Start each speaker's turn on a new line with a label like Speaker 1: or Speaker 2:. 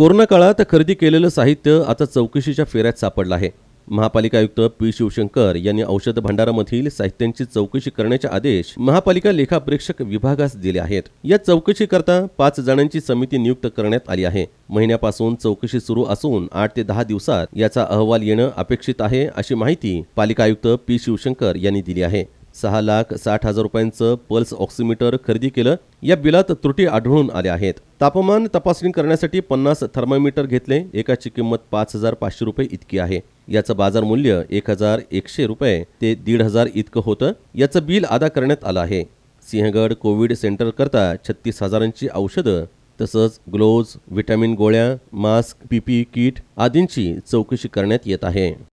Speaker 1: corona काळात खरेदी केलेलं साहित्य आता चौकशीच्या फेऱ्यात सापडलं आहे महापालिका आयुक्त पी शिवशंकर यांनी औषध भांडारामधील साहित्यांची चौकशी करण्याचे आदेश महापालिका लेखापरीक्षक विभागास दिले आहेत या चौकशीकरता पाच जणांची समिती नियुक्त करण्यात आली आहे महिन्यापासून चौकशी सुरू असून आठ ते दहा दिवसात याचा अहवाल येणं अपेक्षित आहे अशी माहिती पालिका आयुक्त पी शिवशंकर यांनी दिली आहे सहा लाख साठ हजार रुपयांचं पल्स ऑक्सिमीटर खरेदी केलं या बिलात त्रुटी आढळून आल्या आहेत तापमान तपासणी करण्यासाठी पन्नास थर्मामीटर घेतले एकाची किंमत पाच हजार पाचशे रुपये इतकी आहे याचं बाजार मूल्य एक हजार एकशे रुपये ते दीड हजार इतकं होतं याचं बिल अदा करण्यात आलं आहे सिंहगड कोविड सेंटरकरता छत्तीस हजारांची औषधं तसंच ग्लोव्ज व्हिटॅमिन गोळ्या मास्क पीपी किट आदींची चौकशी करण्यात येत आहे